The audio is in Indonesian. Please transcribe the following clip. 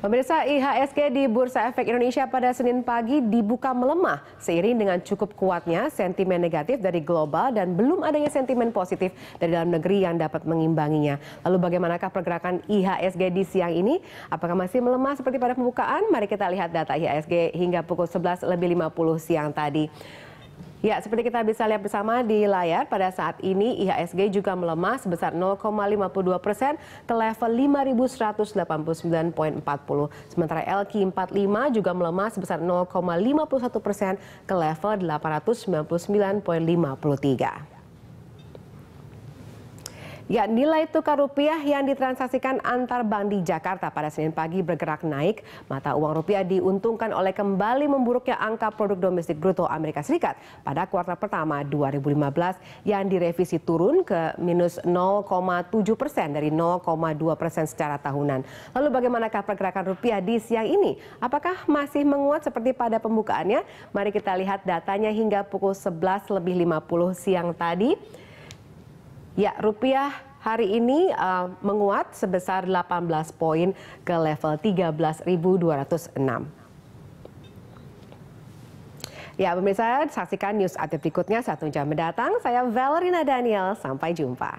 Pemirsa IHSG di Bursa Efek Indonesia pada Senin pagi dibuka melemah seiring dengan cukup kuatnya sentimen negatif dari global dan belum adanya sentimen positif dari dalam negeri yang dapat mengimbanginya. Lalu bagaimanakah pergerakan IHSG di siang ini? Apakah masih melemah seperti pada pembukaan? Mari kita lihat data IHSG hingga pukul 11 lebih 50 siang tadi. Ya, seperti kita bisa lihat bersama di layar, pada saat ini IHSG juga melemah sebesar 0,52 persen ke level 5.189.40. Sementara LQ45 juga melemah sebesar 0,51 persen ke level 899.53. Ya, nilai tukar rupiah yang ditransaksikan antar bank di Jakarta pada Senin pagi bergerak naik. Mata uang rupiah diuntungkan oleh kembali memburuknya angka produk domestik bruto Amerika Serikat pada kuartal pertama 2015 yang direvisi turun ke minus 0,7 persen dari 0,2 persen secara tahunan. Lalu bagaimanakah pergerakan rupiah di siang ini? Apakah masih menguat seperti pada pembukaannya? Mari kita lihat datanya hingga pukul 11 lebih 50 siang tadi. Ya, rupiah hari ini uh, menguat sebesar 18 poin ke level 13.206. Ya, pemirsa, saksikan news update berikutnya satu jam mendatang. Saya Valerina Daniel, sampai jumpa.